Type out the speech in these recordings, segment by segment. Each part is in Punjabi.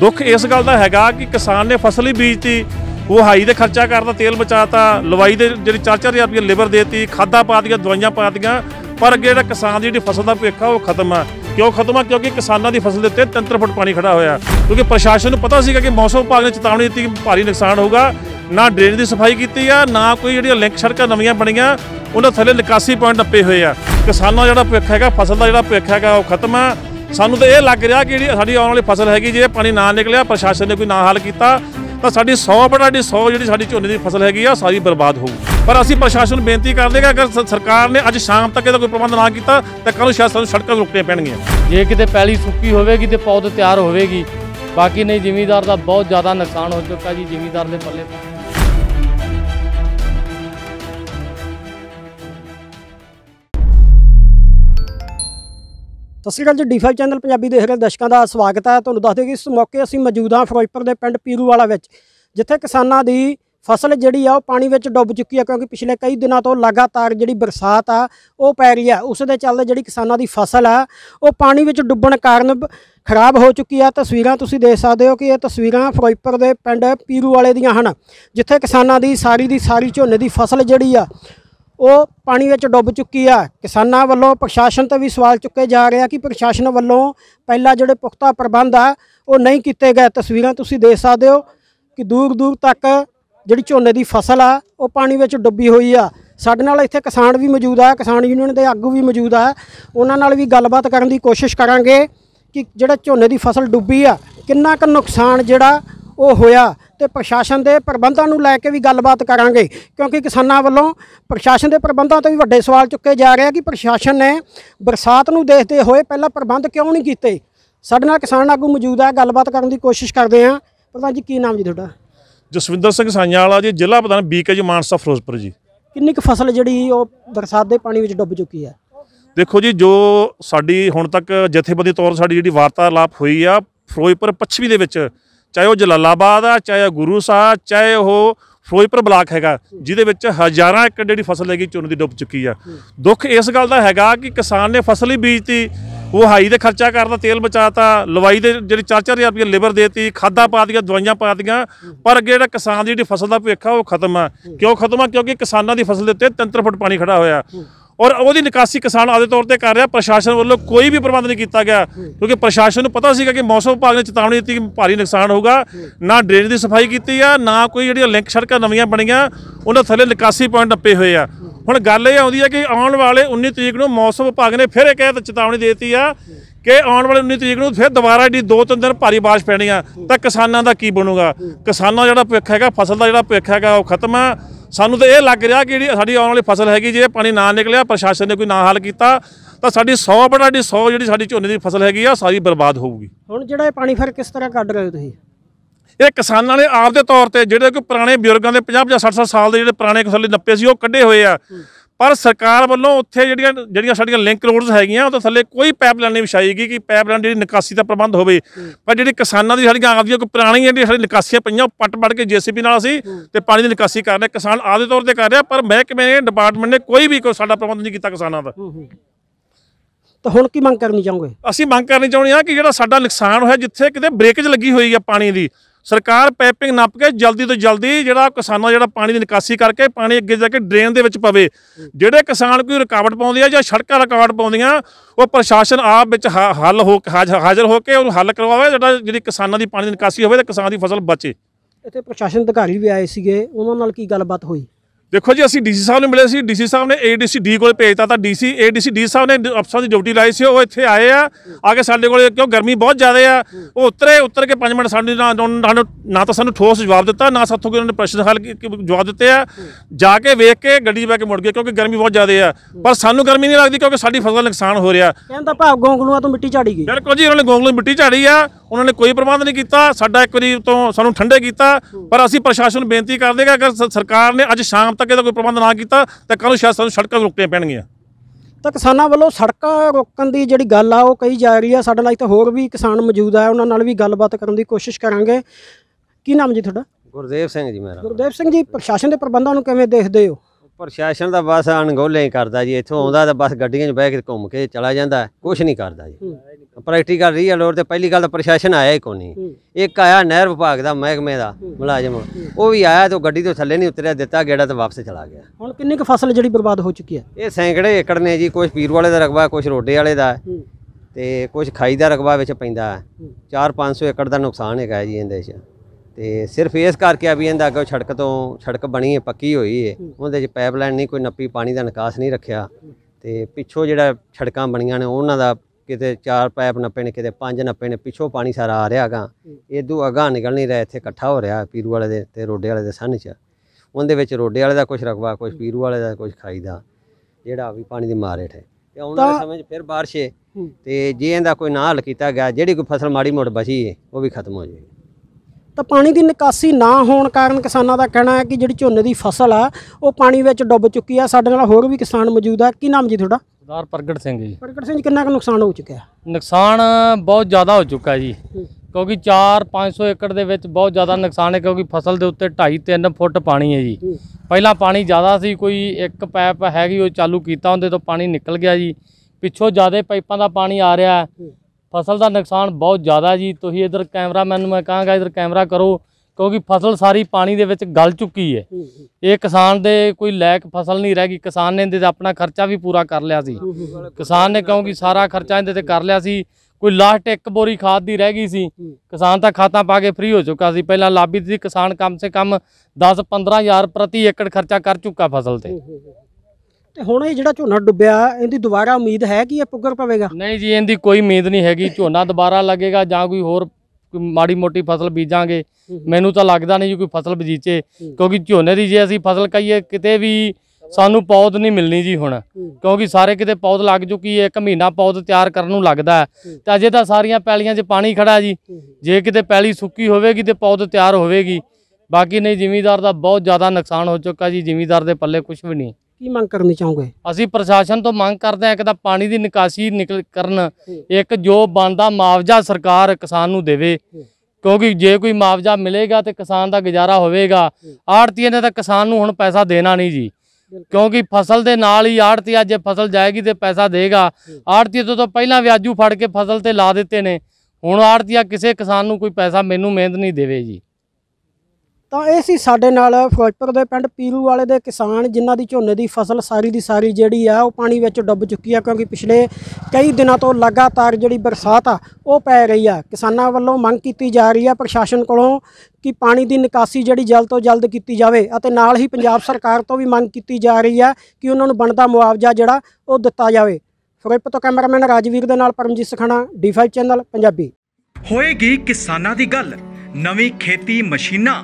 ਦੁੱਖ ਇਸ ਗੱਲ ਦਾ ਹੈਗਾ ਕਿ ਕਿਸਾਨ ਨੇ ਫਸਲ ਹੀ ਬੀਜਤੀ ਉਹ ਹਾਈ ਦੇ ਖਰਚਾ ਕਰਦਾ ਤੇਲ ਬਚਾਤਾ ਲਵਾਈ ਦੇ ਜਿਹੜੀ 4-4000 ਰੁਪਏ ਲੇਬਰ ਦੇਤੀ ਖਾਦਾ ਪਾ ਪਾਤੀਆਂ ਦਵਾਈਆਂ ਪਾ ਪਾਤੀਆਂ ਪਰ ਅੱਗੇ ਜਿਹੜਾ ਕਿਸਾਨ ਦੀ ਜਿਹੜੀ ਫਸਲ ਦਾ ਭੇਖਾ ਉਹ ਖਤਮ ਆ ਕਿਉਂ ਖਤਮ ਆ ਕਿਉਂਕਿ ਕਿਸਾਨਾਂ ਦੀ ਫਸਲ ਦੇ ਉੱਤੇ ਤੰਤਰ ਫੁੱਟ ਪਾਣੀ ਖੜਾ ਹੋਇਆ ਕਿਉਂਕਿ ਪ੍ਰਸ਼ਾਸਨ ਨੂੰ ਪਤਾ ਸੀਗਾ ਕਿ ਮੌਸਮ ਵਿਭਾਗ ਨੇ ਚੇਤਾਵਨੀ ਦਿੱਤੀ ਕਿ ਭਾਰੀ ਨੁਕਸਾਨ ਹੋਊਗਾ ਨਾ ਡਰੇਨ ਦੀ ਸਫਾਈ ਕੀਤੀ ਆ ਨਾ ਕੋਈ ਜਿਹੜੀਆਂ ਲਿੰਕ ਸੜਕਾਂ ਨਵੀਆਂ ਬਣੀਆਂ ਉਹਨਾਂ ਥੱਲੇ ਨਿਕਾਸੀ ਪੁਆਇੰਟ ਲੱਪੇ ਹੋਏ ਆ ਕਿਸਾਨਾਂ ਜਿਹੜਾ ਭੇਖਾ ਹੈਗਾ ਫਸਲ ਦਾ ਜਿਹੜਾ ਭੇਖਾ ਹੈਗਾ ਉਹ ਖਤਮ ਆ ਸਾਨੂੰ ਤਾਂ ਇਹ ਲੱਗ ਰਿਹਾ ਕਿ ਜਿਹੜੀ ਸਾਡੀ ਆਉਣ ਵਾਲੀ ਫਸਲ ਹੈਗੀ ਜੇ ਪਾਣੀ ਨਾ ਨਿਕਲਿਆ ਪ੍ਰਸ਼ਾਸਨ ਨੇ ਕੋਈ ਨਾ ਹੱਲ ਕੀਤਾ ਤਾਂ ਸਾਡੀ 100 ਬਟਾ 100 ਜਿਹੜੀ ਸਾਡੀ ਝੋਨੇ ਦੀ ਫਸਲ ਹੈਗੀ ਆ ਸਾਰੀ ਬਰਬਾਦ ਹੋਊ ਪਰ ਅਸੀਂ ਪ੍ਰਸ਼ਾਸਨ ਨੂੰ ਬੇਨਤੀ ਕਰਦੇ ਕਿ ਅਗਰ ਸਰਕਾਰ ਨੇ ਅੱਜ ਸ਼ਾਮ ਤੱਕ ਇਹਦਾ ਕੋਈ ਪ੍ਰਬੰਧ ਨਾ ਕੀਤਾ ਤਾਂ ਕੱਲ ਨੂੰ ਸ਼ਾਇਦ ਸਾਨੂੰ ਸੜਕਾਂ ਰੁਕਣੀਆਂ ਪੈਣਗੀਆਂ ਜੇ ਕਿਤੇ ਪਹਿਲੀ ਸੁੱਕੀ ਹੋਵੇਗੀ ਤੇ ਪੌਦ ਤਿਆਰ ਹੋਵੇਗੀ ਬਾਕੀ ਨਹੀਂ ਜ਼ਿਮੀਦਾਰ ਦਾ ਬਹੁਤ ਜ਼ਿਆਦਾ ਨੁਕਸਾਨ ਹੋ ਚੁੱਕਾ ਜੀ ਜ਼ਿਮੀਦਾਰ ਦੇ ਪੱਲੇ ਸਤਿ ਸ਼੍ਰੀ ਅਕਾਲ ਜੀ ਡੀ5 ਚੈਨਲ ਪੰਜਾਬੀ ਦੇਖ ਰਹੇ ਦਰਸ਼ਕਾਂ ਦਾ ਸਵਾਗਤ ਹੈ ਤੁਹਾਨੂੰ ਦੱਸ ਦਿਓ ਕਿ ਇਸ ਮੌਕੇ ਅਸੀਂ ਮੌਜੂਦ ਹਾਂ ਫਰੋਜਪੁਰ ਦੇ ਪਿੰਡ ਪੀਰੂ ਵਾਲਾ ਵਿੱਚ ਜਿੱਥੇ ਕਿਸਾਨਾਂ ਦੀ ਫਸਲ ਜਿਹੜੀ ਆ ਉਹ ਪਾਣੀ ਵਿੱਚ ਡੁੱਬ ਚੁੱਕੀ ਆ ਕਿਉਂਕਿ ਪਿਛਲੇ ਕਈ ਦਿਨਾਂ ਤੋਂ ਲਗਾਤਾਰ ਜਿਹੜੀ ਬਰਸਾਤ ਆ ਉਹ ਪੈ ਰਹੀ ਆ ਉਸ ਦੇ ਚੱਲਦੇ ਜਿਹੜੀ ਕਿਸਾਨਾਂ ਦੀ ਫਸਲ ਆ ਉਹ ਪਾਣੀ ਵਿੱਚ ਡੁੱਬਣ ਕਾਰਨ ਖਰਾਬ ਹੋ ਚੁੱਕੀ ਆ ਤਸਵੀਰਾਂ ਤੁਸੀਂ ਦੇਖ ਸਕਦੇ ਹੋ ਕਿ ਇਹ ਤਸਵੀਰਾਂ ਫਰੋਜਪੁਰ ਦੇ ਪਿੰਡ ਪੀਰੂ ਵਾਲੇ ਦੀਆਂ ਹਨ ਜਿੱਥੇ ਕਿਸਾਨਾਂ ਦੀ ਸਾਰੀ ਦੀ ਸਾਰੀ ਝੋਨੇ ਦੀ ਫਸਲ ਜਿਹੜੀ ਆ ਉਹ ਪਾਣੀ ਵਿੱਚ ਡੁੱਬ ਚੁੱਕੀ ਆ ਕਿਸਾਨਾਂ ਵੱਲੋਂ ਪ੍ਰਸ਼ਾਸਨ ਤੋਂ ਵੀ ਸਵਾਲ ਚੁੱਕੇ ਜਾ ਰਹੇ ਆ ਕਿ ਪ੍ਰਸ਼ਾਸਨ ਵੱਲੋਂ ਪਹਿਲਾਂ ਜਿਹੜੇ ਪੁਖਤਾ ਪ੍ਰਬੰਧ ਆ ਉਹ ਨਹੀਂ ਕੀਤੇ ਗਏ ਤਸਵੀਰਾਂ ਤੁਸੀਂ ਦੇਖ ਸਕਦੇ ਹੋ ਕਿ ਦੂਰ ਦੂਰ ਤੱਕ ਜਿਹੜੀ ਝੋਨੇ ਦੀ ਫਸਲ ਆ ਉਹ ਪਾਣੀ ਵਿੱਚ ਡੁੱਬੀ ਹੋਈ ਆ ਸਾਡੇ ਨਾਲ ਇੱਥੇ ਕਿਸਾਨ ਵੀ ਮੌਜੂਦ ਆ ਕਿਸਾਨ ਯੂਨੀਅਨ ਦੇ ਆਗੂ ਵੀ ਮੌਜੂਦ ਆ ਉਹਨਾਂ ਨਾਲ ਵੀ ਗੱਲਬਾਤ ਕਰਨ ਦੀ ਕੋਸ਼ਿਸ਼ ਕਰਾਂਗੇ ਕਿ ਜਿਹੜਾ ਝੋਨੇ ਦੀ ਫਸਲ ਡੁੱਬੀ ਆ ਕਿੰਨਾ ਕੁ ਨੁਕਸਾਨ ਜਿਹੜਾ ਉਹ ਹੋਇਆ ਤੇ ਪ੍ਰਸ਼ਾਸਨ ਦੇ ਪ੍ਰਬੰਧਾਂ ਨੂੰ ਲੈ ਕੇ ਵੀ ਗੱਲਬਾਤ ਕਰਾਂਗੇ ਕਿਉਂਕਿ ਕਿਸਾਨਾਂ ਵੱਲੋਂ ਪ੍ਰਸ਼ਾਸਨ ਦੇ ਪ੍ਰਬੰਧਾਂ ਤੋਂ ਵੀ ਵੱਡੇ ਸਵਾਲ ਚੁੱਕੇ ਜਾ ਰਹੇ ਆ ਕਿ ਪ੍ਰਸ਼ਾਸਨ ਨੇ ਬਰਸਾਤ ਨੂੰ ਦੇਖਦੇ ਹੋਏ ਪਹਿਲਾਂ ਪ੍ਰਬੰਧ ਕਿਉਂ ਨਹੀਂ ਕੀਤੇ ਸਾਡੇ ਨਾਲ ਕਿਸਾਨ ਆਗੂ ਮੌਜੂਦ ਆ ਗੱਲਬਾਤ ਕਰਨ ਦੀ ਕੋਸ਼ਿਸ਼ ਕਰਦੇ ਆ ਪ੍ਰਧਾਨ ਜੀ ਕੀ ਨਾਮ ਜੀ ਤੁਹਾਡਾ ਜਸਵਿੰਦਰ ਸਿੰਘ ਸਾਈਆਂ ਵਾਲਾ ਜੀ ਜ਼ਿਲ੍ਹਾ ਪ੍ਰਧਾਨ ਬੀਕੇ ਜੀ ਮਾਨਸਾ ਫਿਰੋਜ਼ਪੁਰ ਜੀ ਕਿੰਨੀ ਕੁ ਫਸਲ ਜਿਹੜੀ ਉਹ ਬਰਸਾਤ ਦੇ ਪਾਣੀ ਵਿੱਚ ਡੁੱਬ ਚੁੱਕੀ ਹੈ ਦੇਖੋ ਜੀ ਜੋ ਸਾਡੀ ਹੁਣ ਤੱਕ ਜਥੇਬੰਦੀ ਤੌਰ ਸਾਡੀ ਜਿਹੜੀ ਵਾਰਤਾਲਾਪ ਹੋਈ ਆ ਫਿਰੋਜ਼ਪੁਰ ਪੱਛਮੀ ਦੇ ਵਿੱਚ ਚਾਹੇ ਉਹ ਜਲਾਲਾਬਾਦ ਆ ਚਾਹੇ ਗੁਰੂ ਸਾਹਿਬ ਚਾਹੇ ਉਹ ਫਿਰੋਜ਼ਪੁਰ ਬਲਾਕ ਹੈਗਾ ਜਿਹਦੇ ਵਿੱਚ ਹਜ਼ਾਰਾਂ ਏਕੜ ਜਿਹੜੀ ਫਸਲ ਹੈਗੀ ਚੁਣ ਦੀ ਡੁੱਬ ਚੁੱਕੀ ਆ ਦੁੱਖ ਇਸ ਗੱਲ ਦਾ ਹੈਗਾ ਕਿ ਕਿਸਾਨ ਨੇ ਫਸਲ ਹੀ ਬੀਜਤੀ ਉਹ ਹਾਈ ਦੇ ਖਰਚਾ ਕਰਦਾ ਤੇਲ ਬਚਾਤਾ ਲਵਾਈ ਦੇ ਜਿਹੜੀ 4-4000 ਰੁਪਏ ਲੇਬਰ ਦੇਤੀ ਖਾਦਾ ਪਾ ਦੀਆਂ ਦਵਾਈਆਂ ਪਾ ਦੀਆਂ ਪਰ ਅੱਗੇ ਜਿਹੜਾ ਕਿਸਾਨ ਦੀ ਜਿਹੜੀ ਫਸਲ ਦਾ ਭੇਖਾ ਉਹ ਖਤਮ ਆ ਕਿਉਂ ਖਤਮ ਆ ਕਿਉਂਕਿ ਕਿਸਾਨਾਂ ਦੀ ਫਸਲ ਦੇ ਉੱਤੇ ਤੰਤਰ ਫੁੱਟ ਪਾਣੀ ਖੜਾ ਹੋਇਆ ਔਰ ਉਹਦੀ ਨਿਕਾਸੀ ਕਿਸਾਨ ਆਦੇ ਤੌਰ ਤੇ ਕਰ ਰਿਹਾ ਪ੍ਰਸ਼ਾਸਨ ਵੱਲੋਂ ਕੋਈ ਵੀ ਪ੍ਰਬੰਧ ਨਹੀਂ ਕੀਤਾ ਗਿਆ ਕਿਉਂਕਿ ਪ੍ਰਸ਼ਾਸਨ ਨੂੰ ਪਤਾ ਸੀਗਾ ਕਿ ਮੌਸਮ ਵਿਭਾਗ ਨੇ ਚੇਤਾਵਨੀ ਦਿੱਤੀ ਕਿ ਭਾਰੀ ਨੁਕਸਾਨ ਹੋਊਗਾ ਨਾ ਡਰੇਨ ਦੀ ਸਫਾਈ ਕੀਤੀ ਆ ਨਾ ਕੋਈ ਜਿਹੜੀਆਂ ਲਿੰਕ ਸੜਕਾਂ ਨਵੀਆਂ ਬਣੀਆਂ ਉਹਨਾਂ ਥੱਲੇ ਨਿਕਾਸੀ ਪੁਆਇੰਟ ਨੱਪੇ ਹੋਏ ਆ ਹੁਣ ਗੱਲ ਇਹ ਆਉਂਦੀ ਹੈ ਕਿ ਆਉਣ ਵਾਲੇ 19 ਤਰੀਕ ਨੂੰ ਮੌਸਮ ਵਿਭਾਗ ਨੇ ਫਿਰ ਇੱਕ ਇਹ ਚੇਤਾਵਨੀ ਦਿੱਤੀ ਆ ਕਿ ਆਉਣ ਵਾਲੇ 19 ਤਰੀਕ ਨੂੰ ਫਿਰ ਦੁਬਾਰਾ ਜਿਹੜੀ 2-3 ਦਿਨ ਭਾਰੀ ਬਾਰਿਸ਼ ਪੈਣੀ ਆ ਤਾਂ ਕਿਸਾਨਾਂ ਦਾ ਕੀ ਬਣੂਗਾ ਕਿਸਾਨਾਂ ਜਿਹੜਾ ਭਵਿੱਖ ਹੈਗਾ ਫਸਲ ਦਾ ਜਿਹੜਾ ਭਵਿੱਖ ਹੈਗਾ ਉਹ ਖਤਮ ਆ ਸਾਨੂੰ ਤਾਂ ਇਹ ਲੱਗ ਰਿਹਾ ਕਿ ਜਿਹੜੀ ਸਾਡੀ ਆਉਣ ਵਾਲੀ ਫਸਲ ਹੈਗੀ ਜੇ ਪਾਣੀ ਨਾ ਨਿਕਲਿਆ ਪ੍ਰਸ਼ਾਸਨ ਨੇ ਕੋਈ ਨਾ ਹੱਲ ਕੀਤਾ ਤਾਂ ਸਾਡੀ 100 ਬੜਾ 100 ਜਿਹੜੀ ਸਾਡੀ ਝੋਨੇ ਦੀ ਫਸਲ ਹੈਗੀ ਆ ਸਾਰੀ ਬਰਬਾਦ ਹੋਊਗੀ ਹੁਣ ਜਿਹੜਾ ਇਹ ਪਾਣੀ ਫਿਰ ਕਿਸ ਤਰ੍ਹਾਂ ਕੱਢ ਰਹੇ ਹੋ ਤੁਸੀਂ ਇਹ ਕਿਸਾਨਾਂ ਨੇ ਆਪਦੇ ਤੌਰ ਤੇ ਜਿਹੜੇ ਕੋਈ ਪੁਰਾਣੇ ਬਜ਼ੁਰਗਾਂ ਦੇ 50 50 60 60 ਸਾਲ ਦੇ ਜਿਹੜੇ ਪੁਰਾਣੇ ਫਸਲ ਨੱਪੇ ਸੀ ਉਹ ਕੱਢੇ ਹੋਏ ਆ ਪਰ ਸਰਕਾਰ ਵੱਲੋਂ ਉੱਥੇ ਜਿਹੜੀਆਂ ਜਿਹੜੀਆਂ ਸਾਡੀਆਂ ਲਿੰਕ ਰੋਡਸ ਹੈਗੀਆਂ ਉਹ ਤੋਂ ਥੱਲੇ ਕੋਈ ਪਾਈਪਲਾਈਨ ਨਹੀਂ ਵਿਛਾਈਗੀ ਕਿ ਪਾਈਪਲਾਈਨ ਜਿਹੜੀ ਨਿਕਾਸੀ ਦਾ ਪ੍ਰਬੰਧ ਹੋਵੇ ਪਰ ਜਿਹੜੀ ਕਿਸਾਨਾਂ ਦੀ ਸਾਡੀਆਂ ਆਪਦੀਆਂ ਕੋਈ ਪੁਰਾਣੀਆਂ ਜਿਹੜੀਆਂ ਸਾਡੀ ਨਿਕਾਸੀਆਂ ਪਈਆਂ ਉਹ ਪੱਟ ਪੜ ਕੇ ਜੀਸੀਬੀ ਨਾਲ ਸੀ ਤੇ ਪਾਣੀ ਦੀ ਨਿਕਾਸੀ ਕਰ ਕਿਸਾਨ ਆਦੇ ਤੌਰ ਤੇ ਕਰ ਰਿਹਾ ਪਰ ਮਹਿਕਮੇ ਡਿਪਾਰਟਮੈਂਟ ਨੇ ਕੋਈ ਵੀ ਕੋਈ ਸਾਡਾ ਪ੍ਰਬੰਧ ਨਹੀਂ ਕੀਤਾ ਕਿਸਾਨਾਂ ਦਾ ਤਾਂ ਹੁਣ ਕੀ ਮੰਗ ਕਰਨੀ ਚਾਹੋਗੇ ਅਸੀਂ ਮੰਗ ਕਰਨੀ ਚਾਹੁੰਦੇ ਹਾਂ ਕਿ ਜਿਹੜਾ ਸਾਡਾ ਨੁਕਸਾਨ ਹੋਇਆ ਜਿੱਥੇ ਕਿਤੇ ਬ੍ਰੇਕੇਜ ਲੱਗੀ ਹੋਈ ਆ ਪਾਣੀ ਦੀ ਸਰਕਾਰ ਪੈਪਿੰਗ ਨੱਪ ਕੇ ਜਲਦੀ ਤੋਂ ਜਲਦੀ ਜਿਹੜਾ ਕਿਸਾਨਾਂ ਜਿਹੜਾ ਪਾਣੀ ਦੀ ਨਿਕਾਸੀ ਕਰਕੇ ਪਾਣੀ ਅੱਗੇ ਜਾ ਕੇ ਡਰੇਨ ਦੇ ਵਿੱਚ ਪਵੇ ਜਿਹੜੇ ਕਿਸਾਨ ਕੋਈ ਰੁਕਾਵਟ ਪਾਉਂਦੇ ਆ ਜਾਂ ਸੜਕਾਂ ਰੁਕਾਵਟ ਪਾਉਂਦੀਆਂ ਉਹ ਪ੍ਰਸ਼ਾਸਨ ਆਪ ਵਿੱਚ ਹੱਲ ਹੋ ਹਾਜ਼ਰ ਹੋ ਕੇ ਉਹਨੂੰ ਹੱਲ ਕਰਵਾਵੇ ਜਿਹੜਾ ਜਿਹੜੀ ਕਿਸਾਨਾਂ ਦੀ ਪਾਣੀ ਦੀ ਨਿਕਾਸੀ ਹੋਵੇ ਤੇ ਕਿਸਾਨ ਦੀ ਫਸਲ ਬਚੇ ਇੱਥੇ ਪ੍ਰਸ਼ਾਸਨ ਅਧਿਕਾਰੀ ਵੀ ਆਏ ਸੀਗੇ ਉਹਨਾਂ ਨਾਲ ਕੀ ਗੱਲਬਾਤ ਹੋਈ ਦੇਖੋ ਜੀ ਅਸੀਂ ਡੀਸੀ ਸਾਹਿਬ ਨੂੰ ਮਿਲੇ ਸੀ ਡੀਸੀ ਸਾਹਿਬ ਨੇ ਏਡੀਸੀ ਡੀ ਕੋਲ ਭੇਜਤਾ ਤਾਂ ਡੀਸੀ ਏਡੀਸੀ ਡੀ ਸਾਹਿਬ ਨੇ ਅਫਸਰਾਂ ਦੀ ਡਿਊਟੀ ਲਾਈ ਸੀ ਉਹ ਇੱਥੇ ਆਏ ਆ ਆ ਕੇ ਸਾਡੇ ਕੋਲ ਕਿਉਂ ਗਰਮੀ ਬਹੁਤ ਜ਼ਿਆਦਾ ਆ ਉਹ ਉਤਰੇ ਉਤਰ ਕੇ 5 ਮਿੰਟ ਸਾਡੇ ਨਾਲ ਨਾ ਤਾਂ ਸਾਨੂੰ ਠੋਸ ਜਵਾਬ ਦਿੱਤਾ ਨਾ ਸਾਥੋਂ ਕੋਈ ਉਹਨਾਂ ਨੇ ਪ੍ਰਸ਼ਨ ਹੱਲ ਜਵਾਬ ਦਿੱਤੇ ਆ ਜਾ ਕੇ ਵੇਖ ਕੇ ਗੱਡੀ ਬੈ ਕੇ ਮੁੜ ਗਏ ਕਿਉਂਕਿ ਗਰਮੀ ਬਹੁਤ ਜ਼ਿਆਦਾ ਆ ਪਰ ਸਾਨੂੰ ਗਰਮੀ ਨਹੀਂ ਲੱਗਦੀ ਕਿਉਂਕਿ ਸਾਡੀ ਫਸਲ ਨੁਕਸਾਨ ਹੋ ਰਿਹਾ ਕਹਿੰਦਾ ਭਾਗ ਗੋਂਗਲੂਆ ਤੋਂ ਮਿੱਟੀ ਝਾੜੀ ਗਈ ਬਿਲਕੁਲ ਜੀ ਉਹਨਾਂ ਨੇ ਗੋਂਗਲੂ ਮਿੱਟੀ ਝਾੜੀ ਆ ਉਹਨਾਂ ਨੇ ਕੋਈ ਪ੍ਰਬੰਧ ਨਹੀਂ ਕੀਤਾ ਸਾਡਾ ਇੱਕ ਵਾਰੀ ਤੋਂ ਸਾਨੂੰ ਠੰਡੇ ਕੀਤਾ ਪਰ ਅਸੀਂ ਪ੍ਰਸ਼ਾਸਨ ਨੂੰ ਬੇਨਤੀ ਕਰਦੇ ਹਾਂ ਕਿ ਅਗਰ ਸਰਕਾਰ ਨੇ ਅੱਜ ਸ਼ਾਮ ਤੱਕ ਇਹਦਾ ਕੋਈ ਪ੍ਰਬੰਧ ਨਾ ਕੀਤਾ ਤਾਂ ਕੱਲ ਨੂੰ ਸ਼ਾਇਦ ਸਾਨੂੰ ਸੜਕਾਂ ਰੁਕਣੀਆਂ ਪੈਣਗੀਆਂ ਤਾਂ ਕਿਸਾਨਾਂ ਵੱਲੋਂ ਸੜਕਾਂ ਰੋਕਣ ਦੀ ਜਿਹੜੀ ਗੱਲ ਆ ਉਹ ਕਹੀ ਜਾ ਰਹੀ ਆ ਸਾਡੇ ਨਾਲ ਇੱਥੇ ਹੋਰ ਵੀ ਕਿਸਾਨ ਮੌਜੂਦ ਆ ਉਹਨਾਂ ਨਾਲ ਵੀ ਗੱਲਬਾਤ ਕਰਨ ਦੀ ਕੋਸ਼ਿਸ਼ ਕਰਾਂਗੇ ਕੀ ਨਾਮ ਜੀ ਤੁਹਾਡਾ ਗੁਰਦੇਵ ਸਿੰਘ ਜੀ ਮੇਰਾ ਗੁਰਦੇਵ ਸਿੰਘ ਜੀ ਪ੍ਰਸ਼ਾਸਨ ਦੇ ਪ੍ਰਬੰਧਾਂ ਨੂੰ ਕਿਵੇਂ ਦੇਖਦੇ ਹੋ ਪ੍ਰਸ਼ਾਸਨ ਦਾ ਬਸ ਅਣਗੋਲੇ ਹੀ ਕਰਦਾ ਜੀ ਇੱਥੋਂ ਆਉਂਦਾ ਤਾਂ ਬਸ ਗੱਡੀਆਂ 'ਚ ਬਹਿ ਕੇ ਘੁੰਮ ਕੇ ਚਲਾ ਜਾਂਦਾ ਕੁਝ ਨਹੀਂ ਕਰਦਾ ਜੀ ਪ੍ਰੈਕਟੀਕਲ ਰੀਅਲ ਲੋੜ ਤੇ ਪਹਿਲੀ ਗੱਲ ਤਾਂ ਪ੍ਰਸ਼ਾਸਨ ਆਇਆ ਹੀ ਕੋਈ ਨਹੀਂ ਇੱਕ ਆਇਆ ਨਹਿਰ ਵਿਭਾਗ ਦਾ ਮਹਿਕਮੇ ਦਾ ਮੁਲਾਜ਼ਮ ਉਹ ਵੀ ਆਇਆ ਤੇ ਗੱਡੀ ਤੋਂ ਥੱਲੇ ਨਹੀਂ ਉਤਰਿਆ ਦਿੱਤਾ ਗੇੜਾ ਤੇ ਵਾਪਸ ਚਲਾ ਗਿਆ ਹੁਣ ਕਿੰਨੀ ਕੁ ਫਸਲ ਜਿਹੜੀ ਬਰਬਾਦ ਹੋ ਚੁੱਕੀ ਹੈ ਇਹ ਸੈਂਕੜੇ ਏਕੜ ਨੇ ਜੀ ਕੁਝ ਪੀਰ ਵਾਲੇ ਦਾ ਰਕਬਾ ਕੁਝ ਰੋਡੇ ਵਾਲੇ ਦਾ ਤੇ ਕੁਝ ਖਾਈ ਦਾ ਰਕਬਾ ਵਿੱਚ ਪੈਂਦਾ 4-500 ਏਕੜ ਦਾ ਨੁਕਸਾਨ ਹੈਗਾ ਜੀ ਇਹਦੇ 'ਚ ਤੇ ਸਿਰਫ ਇਸ ਕਰਕੇ ਆ ਵੀ ਇਹਦਾ ਅੱਗੇ ਸੜਕ ਤੋਂ ਸੜਕ ਬਣੀ ਹੈ ਪੱਕੀ ਹੋਈ ਹੈ ਉਹਦੇ 'ਚ ਪਾਈਪਲਾਈਨ ਨਹੀਂ ਕੋਈ ਨੱਪੀ ਪਾਣੀ ਦਾ ਨਿਕਾਸ ਨਹੀਂ ਰੱਖਿਆ ਤੇ ਪਿੱਛੋਂ ਜਿਹੜਾ ਸੜਕਾਂ ਬਣੀਆਂ ਨੇ ਉਹਨਾਂ ਦਾ ਕਿਤੇ ਚਾਰ ਪਾਈਪ ਨੱਪੇ ਨੇ ਕਿਤੇ ਪੰਜ ਨੱਪੇ ਨੇ ਪਿੱਛੋਂ ਪਾਣੀ ਸਾਰਾ ਆ ਰਿਹਾਗਾ ਇਦੋਂ ਅਗਾ ਨਿਕਲ ਨਹੀਂ ਰਿਹਾ ਇੱਥੇ ਇਕੱਠਾ ਹੋ ਰਿਹਾ ਪੀਰੂ ਵਾਲੇ ਦੇ ਤੇ ਰੋਡੇ ਵਾਲੇ ਦੇ ਸੰਨ ਚ ਉਹਦੇ ਵਿੱਚ ਰੋਡੇ ਵਾਲੇ ਦਾ ਕੁਝ ਰਕਵਾ ਕੁਝ ਪੀਰੂ ਵਾਲੇ ਦਾ ਕੁਝ ਖਾਈ ਦਾ ਜਿਹੜਾ ਵੀ ਪਾਣੀ ਦੀ ਮਾਰ ਹੇਠ ਹੈ ਤੇ ਆਉਣ ਵਾਲੇ ਸਮੇਂ 'ਚ ਫਿਰ ਬਾਰਿਸ਼ ਤੇ ਜੇ ਇਹਦਾ ਕੋਈ ਨਾ ਹਲ ਕੀਤਾ ਗਿਆ ਜਿਹੜੀ ਕੋਈ ਫਸਲ ਮਾੜੀ ਮੋੜ ਬਚੀ ਹੈ ਉਹ ਵੀ ਖਤਮ ਹੋ ਜਾਏਗੀ ਤਾਂ ਪਾਣੀ ਦੀ ਨਿਕਾਸੀ ਨਾ ਹੋਣ ਕਾਰਨ ਕਿਸਾਨਾਂ ਦਾ ਕਹਿਣਾ ਹੈ ਕਿ ਜਿਹੜੀ ਝੋਨੇ ਦੀ ਫਸਲ ਆ ਉਹ ਪਾਣੀ ਵਿੱਚ ਡੁੱਬ ਚੁੱਕੀ ਆ ਸਾਡੇ ਨਾਲ ਹੋਰ ਵੀ ਕਿਸਾਨ ਮੌਜੂਦ ਆ ਕੀ ਨਾਮ ਜੀ ਤੁਹਾਡਾ ਸਰਦਾਰ ਪ੍ਰਗਟ ਸਿੰਘ ਜੀ ਪ੍ਰਗਟ ਸਿੰਘ ਕਿੰਨਾ ਕੁ ਨੁਕਸਾਨ ਹੋ ਚੁੱਕਿਆ ਨੁਕਸਾਨ ਬਹੁਤ ਜ਼ਿਆਦਾ ਹੋ ਚੁੱਕਾ ਜੀ ਕਿਉਂਕਿ 4-500 ਏਕੜ ਦੇ ਵਿੱਚ ਬਹੁਤ ਜ਼ਿਆਦਾ ਨੁਕਸਾਨ ਹੈ ਕਿਉਂਕਿ ਫਸਲ ਦੇ ਉੱਤੇ 2.5-3 ਫੁੱਟ ਪਾਣੀ ਹੈ ਜੀ ਪਹਿਲਾਂ ਪਾਣੀ ਜ਼ਿਆਦਾ ਸੀ ਕੋਈ ਇੱਕ ਪਾਈਪ ਹੈਗੀ ਉਹ ਚਾਲੂ ਕੀਤਾ ਉਹਦੇ ਤੋਂ ਪਾਣੀ ਨਿਕਲ ਗਿਆ ਜੀ ਪਿੱਛੋਂ ਜ਼ਿਆਦਾ ਪਾਈਪਾਂ ਦਾ ਪਾਣੀ ਆ ਰਿਹਾ ਫਸਲ ਦਾ ਨੁਕਸਾਨ ਬਹੁਤ ਜ਼ਿਆਦਾ ਜੀ ਤੁਸੀਂ ਇਧਰ ਕੈਮਰਾਮੈਨ ਨੂੰ ਮੈਂ ਕਹਾਂਗਾ ਇਧਰ ਕੈਮਰਾ ਕਰੋ ਕਿਉਂਕਿ ਫਸਲ ਸਾਰੀ ਪਾਣੀ ਦੇ ਵਿੱਚ ਗਲ ਚੁੱਕੀ ਹੈ ਇਹ ਕਿਸਾਨ ਦੇ ਕੋਈ ਲੈਕ ਫਸਲ ਨਹੀਂ ਰਹਿ ਗਈ ਕਿਸਾਨ ਨੇ ਇਹਦੇ ਆਪਣਾ ਖਰਚਾ ਵੀ ਪੂਰਾ ਕਰ ਲਿਆ ਸੀ ਕਿਸਾਨ ਨੇ ਕਿਉਂਕਿ ਸਾਰਾ ਖਰਚਾ ਇਹਦੇ ਤੇ ਕਰ ਲਿਆ ਸੀ ਕੋਈ ਲਾਸਟ ਇੱਕ ਬੋਰੀ ਖਾਦ ਦੀ ਰਹਿ ਗਈ ਸੀ ਕਿਸਾਨ ਤਾਂ ਖਾਤਾ ਪਾ ਕੇ ਫ੍ਰੀ ਹੋ ਚੁੱਕਾ ਸੀ ਪਹਿਲਾਂ ਲਾਬੀ ਦੀ ਕਿਸਾਨ ਕਮ ਸੇ ਕਮ 10 15000 ਪ੍ਰਤੀ ਏਕੜ ਖਰਚਾ ਕਰ ਚੁੱਕਾ ਫਸਲ ਤੇ ਤੇ ਹੁਣ ਇਹ ਜਿਹੜਾ ਝੋਨਾ ਡੁੱਬਿਆ ਇਹਦੀ ਦੁਬਾਰਾ ਉਮੀਦ ਹੈ ਕਿ ਇਹ ਪੁੱਗਰ ਪਵੇਗਾ ਨਹੀਂ ਜੀ ਇਹਦੀ ਕੋਈ ਉਮੀਦ ਨਹੀਂ ਹੈਗੀ ਝੋਨਾ ਦੁਬਾਰਾ ਲੱਗੇਗਾ ਜਾਂ ਕੋਈ ਹੋਰ ਮਾੜੀ ਮੋਟੀ ਫਸਲ ਬੀਜਾਂਗੇ ਮੈਨੂੰ ਤਾਂ ਲੱਗਦਾ ਨਹੀਂ ਜੀ ਕੋਈ ਫਸਲ ਬੀਜੀਚੇ ਕਿਉਂਕਿ ਝੋਨੇ ਦੀ ਜੇ ਅਸੀਂ ਫਸਲ ਕਹੀਏ ਕਿਤੇ ਵੀ ਸਾਨੂੰ ਪੌਦ ਨਹੀਂ ਮਿਲਣੀ ਜੀ ਹੁਣ ਕਿਉਂਕਿ ਸਾਰੇ ਕਿਤੇ ਪੌਦ ਲੱਗ ਚੁੱਕੀ ਹੈ ਇੱਕ ਮਹੀਨਾ ਪੌਦ ਤਿਆਰ ਕਰਨ ਨੂੰ ਲੱਗਦਾ ਤੇ ਅਜੇ ਤਾਂ ਸਾਰੀਆਂ ਪੈਲੀਆਂ 'ਚ ਪਾਣੀ ਖੜਾ ਜੀ ਜੇ ਕਿਤੇ ਪੈਲੀ ਸੁੱਕੀ ਹੋਵੇਗੀ ਤੇ ਪੌਦ ਤਿਆਰ ਹੋਵੇਗੀ ਬਾਕੀ ਨਹੀਂ ਜ਼ਿਮੀਦਾਰ ਦਾ ਬਹੁਤ ਜ਼ਿਆਦਾ ਨੁਕਸਾਨ ਹੋ ਚੁੱਕਾ ਜੀ ਜ਼ਿਮੀਦਾਰ ਦੇ ਪੱਲੇ ਕੁਝ ਵੀ ਨਹੀਂ ਕੀ ਮੰਗ ਕਰਨੀ ਚਾਹੋਗੇ ਅਸੀਂ ਪ੍ਰਸ਼ਾਸਨ ਤੋਂ ਮੰਗ ਕਰਦੇ ਹਾਂ ਇੱਕ ਤਾਂ ਪਾਣੀ ਦੀ ਨਿਕਾਸੀ ਨਿਕਲ ਕਰਨ ਇੱਕ ਜੋ ਬੰਦਾ ਮੁਆਵਜ਼ਾ ਸਰਕਾਰ ਕਿਸਾਨ ਨੂੰ ਦੇਵੇ ਕਿਉਂਕਿ ਜੇ ਕੋਈ ਮੁਆਵਜ਼ਾ ਮਿਲੇਗਾ ਤੇ ਕਿਸਾਨ ਦਾ ਗੁਜ਼ਾਰਾ ਹੋਵੇਗਾ ਆੜਤੀਆਂ ਨੇ ਤਾਂ ਕਿਸਾਨ ਨੂੰ ਹੁਣ ਪੈਸਾ ਦੇਣਾ ਨਹੀਂ ਜੀ ਕਿਉਂਕਿ ਫਸਲ ਦੇ ਨਾਲ ਹੀ ਆੜਤੀ ਅੱਜ ਫਸਲ ਜਾਏਗੀ ਤੇ ਪੈਸਾ ਦੇਗਾ ਆੜਤੀ ਤੋਂ ਤਾਂ ਪਹਿਲਾਂ ਵਿਆਜੂ ਫੜ ਕੇ ਫਸਲ ਤੇ ਲਾ ਦਿੱਤੇ ਨੇ ਹੁਣ ਆੜਤੀਆ ਕਿਸੇ ਕਿਸਾਨ ਨੂੰ ਕੋਈ ਪੈਸਾ ਮੈਨੂੰ ਮਿਹਨਤ ਨਹੀਂ ਦੇਵੇ ਜੀ ਤਾਂ ਇਹ ਸੀ ਸਾਡੇ ਨਾਲ ਫਿਰੋਜ਼ਪੁਰ ਦੇ ਪਿੰਡ ਪੀਰੂ ਵਾਲੇ ਦੇ ਕਿਸਾਨ ਜਿਨ੍ਹਾਂ ਦੀ ਝੋਨੇ ਦੀ ਫਸਲ ਸਾਰੀ ਦੀ ਸਾਰੀ ਜਿਹੜੀ ਆ ਉਹ ਪਾਣੀ ਵਿੱਚ ਡੁੱਬ ਚੁੱਕੀ ਆ ਕਿਉਂਕਿ ਪਿਛਲੇ ਕਈ ਦਿਨਾਂ ਤੋਂ ਲਗਾਤਾਰ ਜਿਹੜੀ ਬਰਸਾਤ ਆ ਉਹ ਪੈ ਰਹੀ ਆ ਕਿਸਾਨਾਂ ਵੱਲੋਂ ਮੰਗ ਕੀਤੀ ਜਾ ਰਹੀ ਆ ਪ੍ਰਸ਼ਾਸਨ ਕੋਲੋਂ ਕਿ ਪਾਣੀ ਦੀ ਨਿਕਾਸੀ ਜਿਹੜੀ ਜਲਦ ਤੋਂ ਜਲਦ ਕੀਤੀ ਜਾਵੇ ਅਤੇ ਨਾਲ ਹੀ ਪੰਜਾਬ ਸਰਕਾਰ ਤੋਂ ਵੀ ਮੰਗ ਕੀਤੀ ਜਾ ਰਹੀ ਆ ਕਿ ਉਹਨਾਂ ਨੂੰ ਬਣਦਾ ਮੁਆਵਜ਼ਾ ਜਿਹੜਾ ਉਹ ਦਿੱਤਾ ਜਾਵੇ ਫਿਰੋਜ਼ਪੁਰ ਤੋਂ ਕੈਮਰਾਮੈਨ ਰਾਜਵੀਰ ਦੇ ਨਾਲ ਪਰਮਜੀਤ ਸਖਣਾ ਡੀ5 ਚੈਨਲ ਪੰਜਾਬੀ ਹੋਏਗੀ ਕਿਸਾਨਾਂ ਦੀ ਗੱਲ ਨਵੀਂ ਖੇਤੀ ਮਸ਼ੀਨਾਂ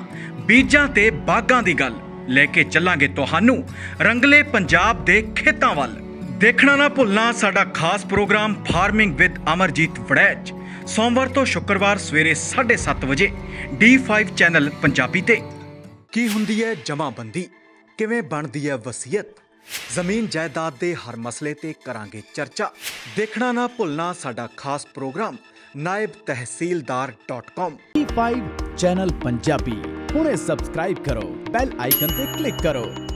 ਬੀਜਾਂ ਤੇ ਬਾਗਾਂ ਦੀ ਗੱਲ ਲੈ ਕੇ ਚੱਲਾਂਗੇ ਤੁਹਾਨੂੰ ਰੰਗਲੇ ਪੰਜਾਬ ਦੇ ਖੇਤਾਂ ਵੱਲ ਦੇਖਣਾ ਨਾ ਭੁੱਲਣਾ ਸਾਡਾ ਖਾਸ program farming with Amarjit Warraich ਸੋਮਵਾਰ ਤੋਂ ਸ਼ੁੱਕਰਵਾਰ ਸਵੇਰੇ 7:30 ਵਜੇ D5 ਚੈਨਲ ਪੰਜਾਬੀ ਤੇ ਕੀ ਹੁੰਦੀ ਹੈ ਜਮਾਬੰਦੀ ਕਿਵੇਂ ਬਣਦੀ ਹੈ ਵਸੀਅਤ ਜ਼ਮੀਨ ਜਾਇਦਾਦ ਦੇ ਹਰ ਮਸਲੇ ਤੇ ਕਰਾਂਗੇ ਚਰਚਾ ਦੇਖਣਾ ਨਾ ਭੁੱਲਣਾ ਸਾਡਾ ਖਾਸ programme naibtehsildar.com D5 channel Punjabi ਹੁਣੇ ਸਬਸਕ੍ਰਾਈਬ ਕਰੋ ਬੈਲ ਆਈਕਨ ਤੇ ਕਲਿੱਕ ਕਰੋ